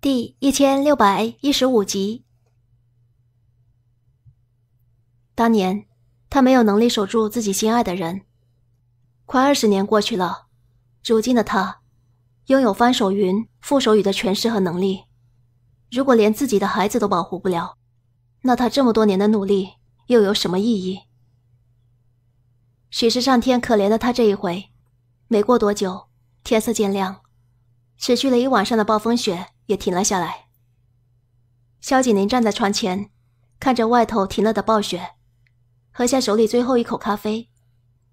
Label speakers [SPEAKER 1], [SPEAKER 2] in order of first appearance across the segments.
[SPEAKER 1] 第一千六百一十五集，当年他没有能力守住自己心爱的人，快二十年过去了，如今的他拥有翻手云、覆手雨的权势和能力，如果连自己的孩子都保护不了，那他这么多年的努力又有什么意义？许是上天可怜了他这一回，没过多久，天色渐亮，持续了一晚上的暴风雪。也停了下来。萧景林站在窗前，看着外头停了的暴雪，喝下手里最后一口咖啡，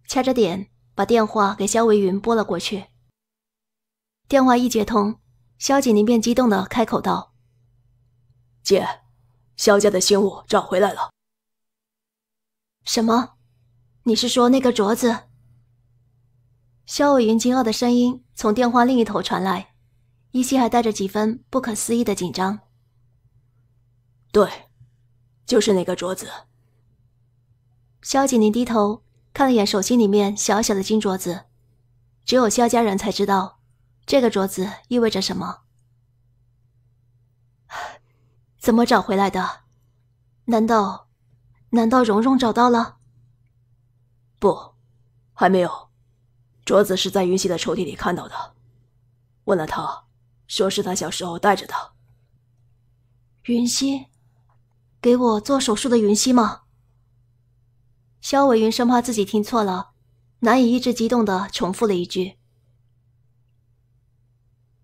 [SPEAKER 1] 掐着点把电话给萧微云拨了过去。电话一接通，萧景林便激动的开口道：“姐，萧家的信物找回来了。”“什么？你是说那个镯子？”萧伟云惊愕的声音从电话另一头传来。依稀还带着几分不可思议的紧张。对，就是那个镯子。萧景宁低头看了眼手心里面小小的金镯子，只有萧家人才知道这个镯子意味着什么。怎么找回来的？难道，难道蓉蓉找到了？不，还没有。镯子是在云溪的抽屉里看到的，问了她。说是他小时候带着的。云溪，给我做手术的云溪吗？肖伟云生怕自己听错了，难以抑制激动的重复了一句：“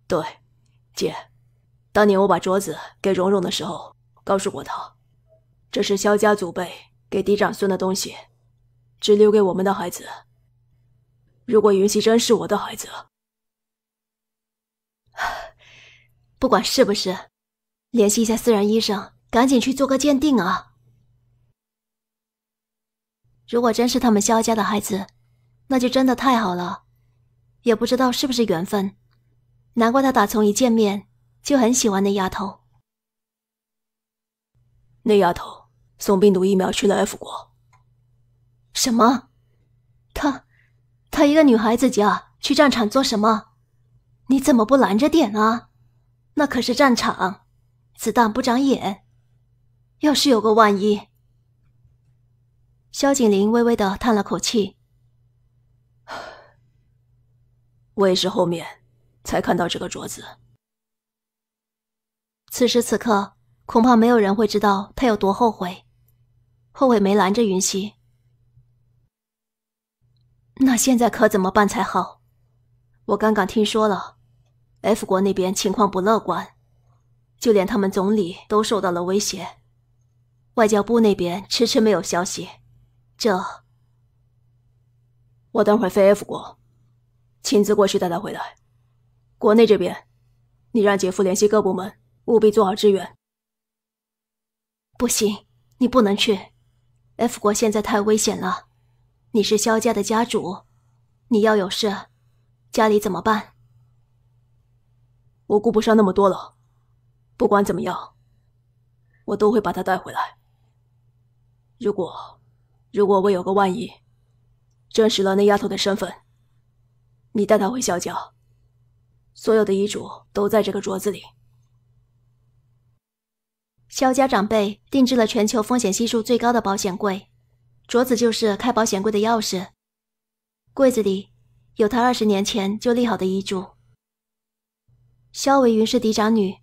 [SPEAKER 1] 对，姐，当年我把镯子给蓉蓉的时候，告诉过她，这是肖家祖辈给嫡长孙的东西，只留给我们的孩子。如果云溪真是我的孩子。”不管是不是，联系一下私人医生，赶紧去做个鉴定啊！如果真是他们肖家的孩子，那就真的太好了。也不知道是不是缘分，难怪他打从一见面就很喜欢那丫头。那丫头送病毒疫苗去了 F 国。什么？他，他一个女孩子家去战场做什么？你怎么不拦着点呢？那可是战场，子弹不长眼，要是有个万一……萧景林微微的叹了口气，我也是后面才看到这个镯子。此时此刻，恐怕没有人会知道他有多后悔，后悔没拦着云溪。那现在可怎么办才好？我刚刚听说了。F 国那边情况不乐观，就连他们总理都受到了威胁。外交部那边迟迟没有消息。这，我等会儿飞 F 国，亲自过去带他回来。国内这边，你让姐夫联系各部门，务必做好支援。不行，你不能去。F 国现在太危险了。你是肖家的家主，你要有事，家里怎么办？我顾不上那么多了，不管怎么样，我都会把他带回来。如果如果我有个万一，证实了那丫头的身份，你带她回肖家，所有的遗嘱都在这个镯子里。肖家长辈定制了全球风险系数最高的保险柜，镯子就是开保险柜的钥匙，柜子里有他二十年前就立好的遗嘱。萧为云是嫡长女，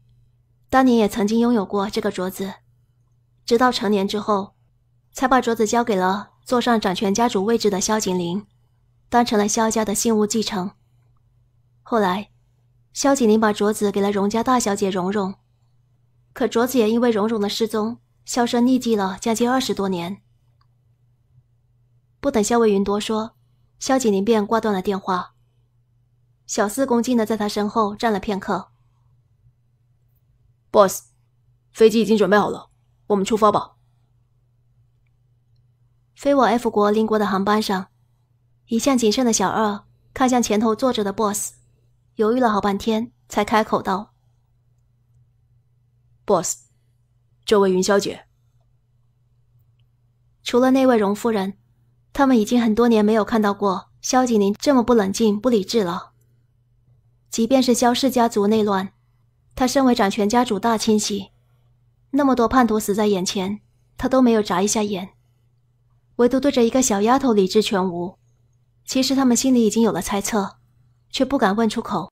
[SPEAKER 1] 当年也曾经拥有过这个镯子，直到成年之后，才把镯子交给了坐上掌权家主位置的萧景林，当成了萧家的信物继承。后来，萧景林把镯子给了荣家大小姐荣荣，可镯子也因为荣荣的失踪销声匿迹了将近二十多年。不等萧唯云多说，萧景林便挂断了电话。小四恭敬的在他身后站了片刻。boss，飞机已经准备好了，我们出发吧。飞往 F 国邻国的航班上，一向谨慎的小二看向前头坐着的 boss，犹豫了好半天才开口道：“boss，这位云小姐，除了那位荣夫人，他们已经很多年没有看到过萧景林这么不冷静、不理智了。”即便是萧氏家族内乱，他身为掌权家主大清洗，那么多叛徒死在眼前，他都没有眨一下眼，唯独对着一个小丫头理智全无。其实他们心里已经有了猜测，却不敢问出口。